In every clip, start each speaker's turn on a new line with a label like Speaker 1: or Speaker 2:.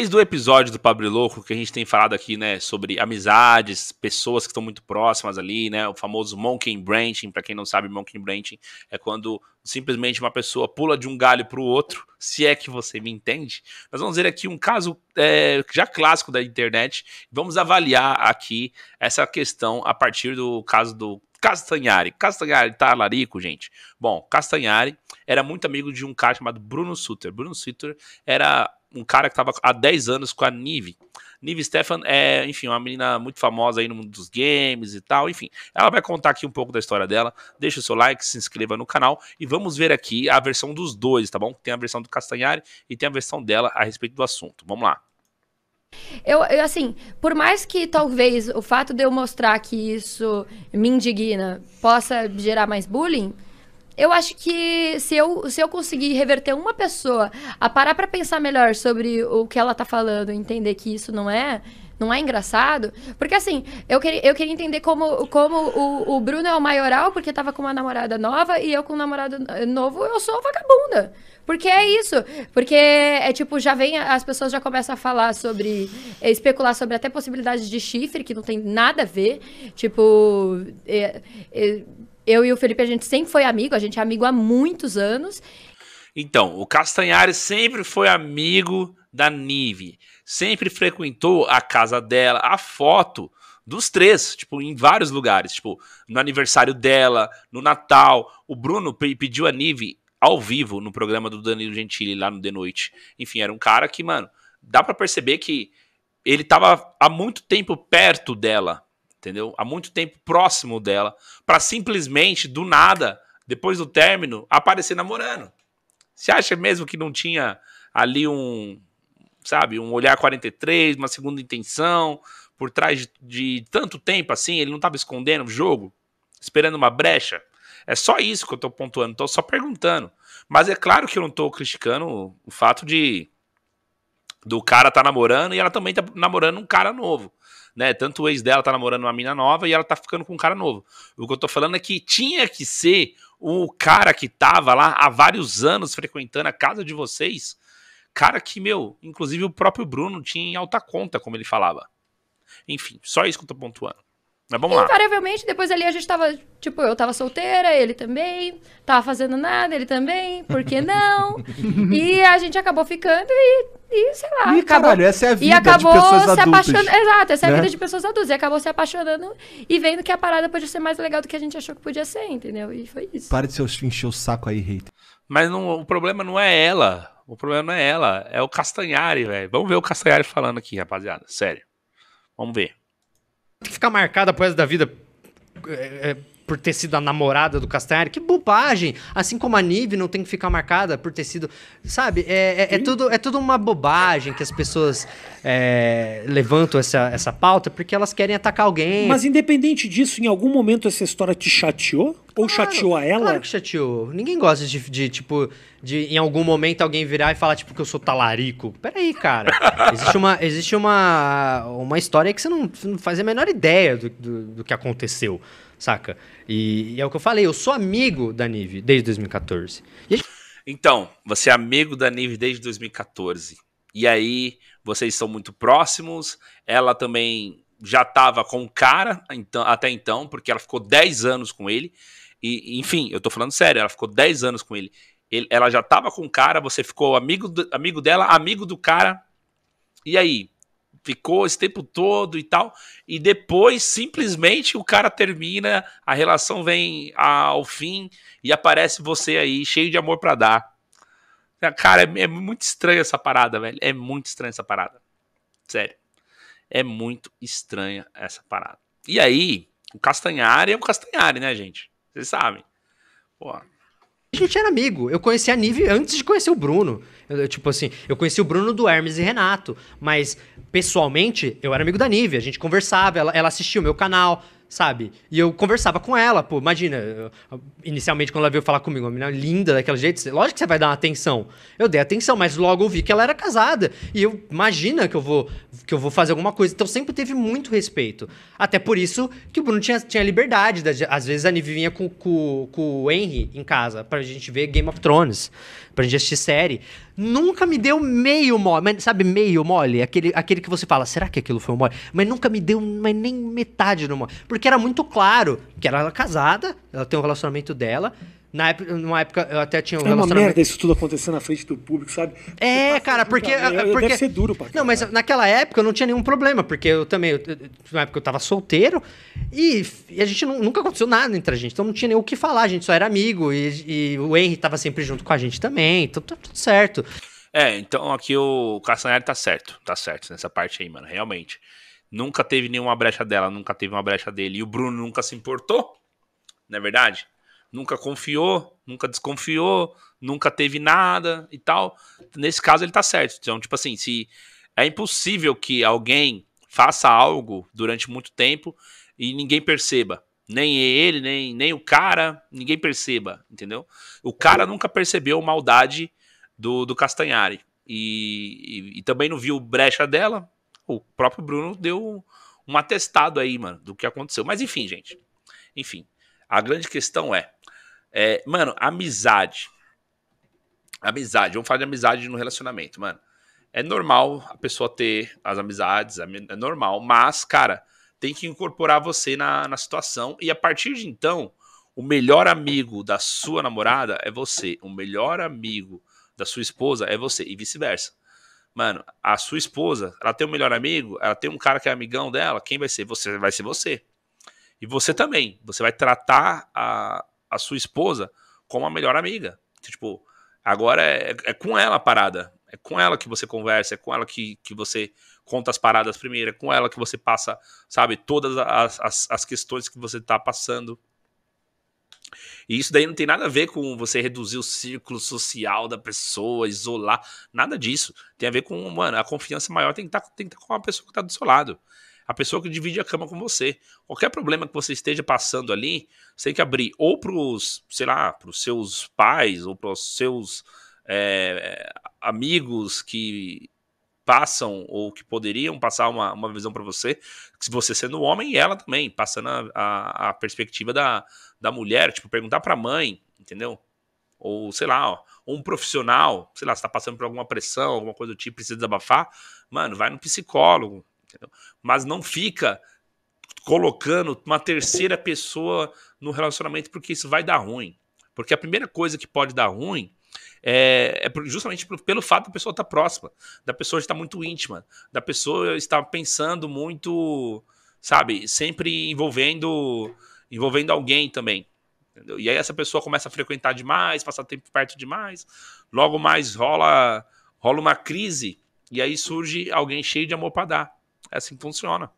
Speaker 1: desde o episódio do Pablo Louco, que a gente tem falado aqui, né, sobre amizades, pessoas que estão muito próximas ali, né, o famoso monkey branching, para quem não sabe, monkey branching é quando simplesmente uma pessoa pula de um galho para o outro, se é que você me entende. Nós vamos ver aqui um caso é, já clássico da internet, vamos avaliar aqui essa questão a partir do caso do Castanhari. Castanhari tá larico, gente? Bom, Castanhari era muito amigo de um cara chamado Bruno Sutter. Bruno Sutter era um cara que estava há 10 anos com a Nive. Nive Stefan é, enfim, uma menina muito famosa aí no mundo dos games e tal, enfim. Ela vai contar aqui um pouco da história dela. Deixa o seu like, se inscreva no canal e vamos ver aqui a versão dos dois, tá bom? Tem a versão do Castanhari e tem a versão dela a respeito do assunto. Vamos lá.
Speaker 2: Eu, eu, assim, por mais que talvez o fato de eu mostrar que isso me indigna possa gerar mais bullying, eu acho que se eu, se eu conseguir reverter uma pessoa a parar para pensar melhor sobre o que ela tá falando, entender que isso não é não é engraçado? Porque assim, eu queria, eu queria entender como, como o, o Bruno é o maioral, porque tava com uma namorada nova, e eu com um namorado novo, eu sou vagabunda. Porque é isso. Porque é tipo, já vem, as pessoas já começam a falar sobre, é, especular sobre até possibilidades de chifre, que não tem nada a ver. Tipo, é, é, eu e o Felipe, a gente sempre foi amigo, a gente é amigo há muitos anos.
Speaker 1: Então, o Castanhari sempre foi amigo da Nive, sempre frequentou a casa dela, a foto dos três, tipo, em vários lugares, tipo, no aniversário dela, no Natal, o Bruno pediu a Nive ao vivo no programa do Danilo Gentili lá no De Noite. Enfim, era um cara que, mano, dá para perceber que ele tava há muito tempo perto dela, entendeu? Há muito tempo próximo dela, para simplesmente, do nada, depois do término, aparecer namorando. Você acha mesmo que não tinha ali um, sabe, um olhar 43, uma segunda intenção, por trás de, de tanto tempo assim, ele não estava escondendo o jogo, esperando uma brecha? É só isso que eu estou pontuando, estou só perguntando. Mas é claro que eu não estou criticando o fato de do cara tá namorando e ela também tá namorando um cara novo né? Tanto o ex dela tá namorando uma mina nova e ela tá ficando com um cara novo. O que eu tô falando é que tinha que ser o cara que tava lá há vários anos frequentando a casa de vocês. Cara que, meu, inclusive o próprio Bruno tinha em alta conta, como ele falava. Enfim, só isso que eu tô pontuando. Mas vamos lá.
Speaker 2: Invariavelmente, depois ali a gente tava, tipo, eu tava solteira, ele também, tava fazendo nada, ele também, por que não? e a gente acabou ficando e, e sei lá. E acabou, caralho, essa é a vida e acabou de pessoas se adultas. apaixonando. Exato, essa é a né? vida de pessoas adultas. E acabou se apaixonando e vendo que a parada podia ser mais legal do que a gente achou que podia ser, entendeu? E foi isso. Para de se encher o saco aí, hater.
Speaker 1: Mas não, o problema não é ela. O problema não é ela, é o Castanhari, velho. Vamos ver o Castanhari falando aqui, rapaziada. Sério. Vamos ver que ficar marcada
Speaker 3: pro resto da vida é, é, por ter sido a namorada do Castanheira Que bobagem! Assim como a Nive não tem que ficar marcada por ter sido. Sabe? É, é, é tudo, é tudo uma bobagem que as pessoas é, levantam essa, essa pauta porque elas querem atacar alguém. Mas independente disso, em algum momento essa história te chateou? Ou claro, chateou a ela? Claro que chateou. Ninguém gosta de, de, tipo, de em algum momento alguém virar e falar, tipo, que eu sou talarico. Peraí, cara. existe uma, existe uma, uma história que você não, não faz a menor ideia do, do, do que aconteceu, saca? E, e, é o que eu falei, eu sou amigo da Nive desde
Speaker 1: 2014. Gente... Então, você é amigo da Nive desde 2014. E aí, vocês são muito próximos. Ela também já estava com o cara então, até então, porque ela ficou 10 anos com ele. E, enfim, eu tô falando sério, ela ficou 10 anos com ele. ele ela já tava com o cara, você ficou amigo, do, amigo dela, amigo do cara. E aí? Ficou esse tempo todo e tal. E depois, simplesmente, o cara termina, a relação vem ao fim e aparece você aí, cheio de amor para dar. Cara, é, é muito estranha essa parada, velho. É muito estranha essa parada. Sério. É muito estranha essa parada. E aí, o Castanhari é o Castanhari, né, gente? Vocês sabem. Pô. A
Speaker 3: gente era amigo. Eu conheci a Nive antes de conhecer o Bruno. Eu, tipo assim, eu conheci o Bruno do Hermes e Renato. Mas, pessoalmente, eu era amigo da Nive. A gente conversava, ela, ela assistia o meu canal sabe? E eu conversava com ela, pô, imagina, eu, inicialmente quando ela veio falar comigo, uma menina linda daquele jeito, lógico que você vai dar uma atenção. Eu dei atenção, mas logo eu vi que ela era casada. E eu imagina que eu vou que eu vou fazer alguma coisa, então sempre teve muito respeito. Até por isso que o Bruno tinha, tinha liberdade, às vezes a Nive vinha com, com, com o Henry em casa pra gente ver Game of Thrones, pra gente assistir série, nunca me deu meio mole. Mas, sabe, meio mole? Aquele, aquele que você fala, será que aquilo foi um mole? Mas nunca me deu mas nem metade no mole. Porque era muito claro que ela era casada, ela tem um relacionamento dela. Na época, numa época eu até tinha um é relacionamento... uma merda isso tudo acontecer na frente do público, sabe? É, tipo, tá cara, porque, é, é, porque... Deve ser duro pra cara. Não, mas naquela época eu não tinha nenhum problema, porque eu também... Eu, na época eu tava solteiro e, e a gente não, nunca aconteceu nada entre a gente. Então não tinha nem o que falar, a gente só era amigo e, e o Henry tava sempre junto com a gente também. Então tá tudo certo.
Speaker 1: É, então aqui o Castanhari tá certo. Tá certo nessa parte aí, mano, realmente. Nunca teve nenhuma brecha dela, nunca teve uma brecha dele. E o Bruno nunca se importou, não é verdade? nunca confiou, nunca desconfiou, nunca teve nada e tal. Nesse caso ele tá certo. Então, tipo assim, se é impossível que alguém faça algo durante muito tempo e ninguém perceba. Nem ele, nem, nem o cara, ninguém perceba, entendeu? O cara nunca percebeu a maldade do, do Castanhari. E, e, e também não viu brecha dela. O próprio Bruno deu um atestado aí, mano, do que aconteceu. Mas enfim, gente. Enfim, a grande questão é: é, mano, amizade. Amizade, vamos falar de amizade no relacionamento, mano. É normal a pessoa ter as amizades, é, é normal, mas, cara, tem que incorporar você na, na situação. E a partir de então, o melhor amigo da sua namorada é você. O melhor amigo da sua esposa é você. E vice-versa. Mano, a sua esposa, ela tem um melhor amigo, ela tem um cara que é amigão dela, quem vai ser? Você vai ser você. E você também. Você vai tratar a, a sua esposa como a melhor amiga. tipo, agora é, é, com ela a parada. É com ela que você conversa, é com ela que, que você conta as paradas primeiro, é com ela que você passa, sabe, todas as, as, as questões que você tá passando. E isso daí não tem nada a ver com você reduzir o círculo social da pessoa, isolar, nada disso. Tem a ver com, mano, a confiança maior tem que estar tá, tem que tá com a pessoa que tá do seu lado a pessoa que divide a cama com você. Qualquer problema que você esteja passando ali, você tem que abrir ou para os, sei lá, para os seus pais ou para os seus é, amigos que passam ou que poderiam passar uma, uma visão para você, se você sendo homem e ela também, passando a, a, a perspectiva da, da mulher, tipo, perguntar para a mãe, entendeu? Ou, sei lá, ó, um profissional, sei lá, está passando por alguma pressão, alguma coisa do tipo, precisa desabafar, mano, vai no psicólogo, Entendeu? Mas não fica colocando uma terceira pessoa no relacionamento porque isso vai dar ruim. Porque a primeira coisa que pode dar ruim é, é justamente pelo fato da pessoa estar tá próxima, da pessoa estar muito íntima, da pessoa estar pensando muito, sabe, sempre envolvendo envolvendo alguém também. E aí essa pessoa começa a frequentar demais, passar tempo perto demais, logo mais rola rola uma crise e aí surge alguém cheio de amor para dar. É assim que funciona.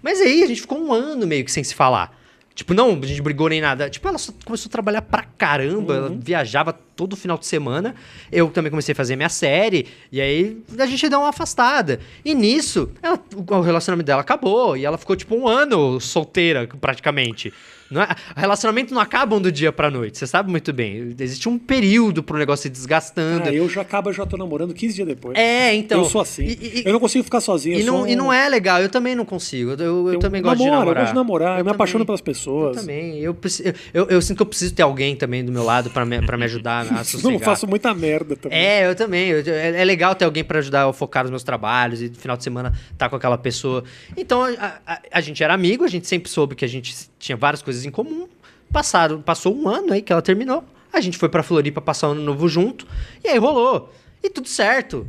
Speaker 3: Mas aí a gente ficou um ano meio que sem se falar. Tipo, não, a gente brigou nem nada. Tipo, ela só começou a trabalhar pra caramba, uhum. ela viajava todo final de semana. Eu também comecei a fazer minha série, e aí a gente deu uma afastada. E nisso, ela, o relacionamento dela acabou, e ela ficou tipo um ano solteira, praticamente. Não é, relacionamento não acabam do dia pra noite, você sabe muito bem. Existe um período pro negócio se desgastando. Ah, eu já acabo, já tô namorando 15 dias depois. É, então. Eu sou assim. E, e, eu não consigo ficar sozinho. E não, um... e não é legal, eu também não consigo. Eu, eu, eu também namoro, gosto de namorar. Eu gosto de namorar, eu, eu me também, apaixono pelas pessoas. Eu também. Eu, eu, sinto que eu preciso ter alguém também do meu lado pra me, pra me ajudar a, sossegar. Não, faço muita merda também. É, eu também. Eu, é, é, legal ter alguém para ajudar a focar nos meus trabalhos e no final de semana estar tá com aquela pessoa. Então, a, a, a gente era amigo, a gente sempre soube que a gente tinha várias coisas em comum. Passaram, passou um ano aí que ela terminou. A gente foi pra Floripa passar o um ano novo junto. E aí rolou. E tudo certo.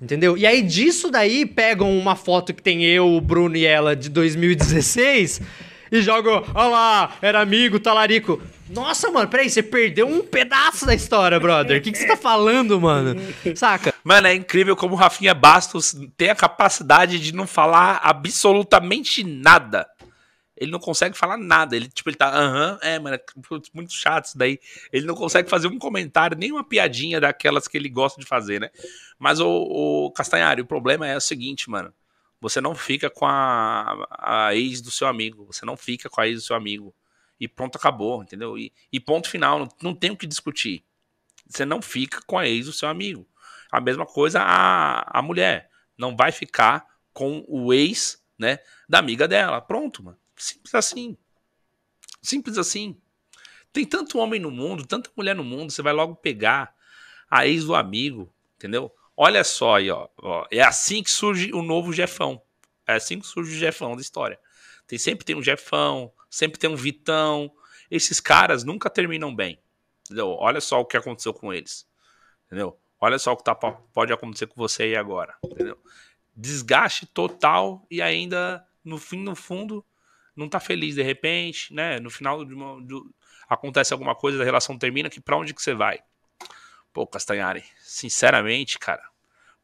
Speaker 3: Entendeu? E aí disso daí pegam uma foto que tem eu, o Bruno e ela de 2016 e jogam, olha lá, era amigo, talarico. Nossa, mano, peraí, você perdeu um pedaço da
Speaker 1: história, brother. O que, que você tá falando, mano? Saca? Mano, é incrível como o Rafinha Bastos tem a capacidade de não falar absolutamente nada. Ele não consegue falar nada. Ele, tipo, ele tá, aham, é, mano, é muito chato isso daí. Ele não consegue fazer um comentário, nem uma piadinha daquelas que ele gosta de fazer, né? Mas, o, o Castanhari, o problema é o seguinte, mano. Você não fica com a, a ex do seu amigo. Você não fica com a ex do seu amigo e pronto, acabou, entendeu? E, e ponto final, não, não tem o que discutir. Você não fica com a ex do seu amigo. A mesma coisa a, a mulher. Não vai ficar com o ex, né, da amiga dela. Pronto, mano. Simples assim. Simples assim. Tem tanto homem no mundo, tanta mulher no mundo, você vai logo pegar a ex do amigo, entendeu? Olha só aí, ó, ó, É assim que surge o novo Jefão. É assim que surge o Jefão da história. Tem sempre tem um Jefão, sempre tem um Vitão. Esses caras nunca terminam bem. Entendeu? Olha só o que aconteceu com eles. Entendeu? Olha só o que tá, pode acontecer com você aí agora. Entendeu? Desgaste total e ainda, no fim, no fundo, não tá feliz de repente, né? No final de uma, acontece alguma coisa, a relação termina, que para onde que você vai? Pô, Castanhari, sinceramente, cara.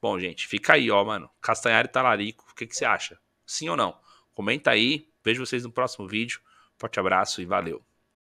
Speaker 1: Bom, gente, fica aí, ó, mano. Castanhari talarico, tá o que, que você acha? Sim ou não? Comenta aí. Vejo vocês no próximo vídeo. Forte abraço e valeu.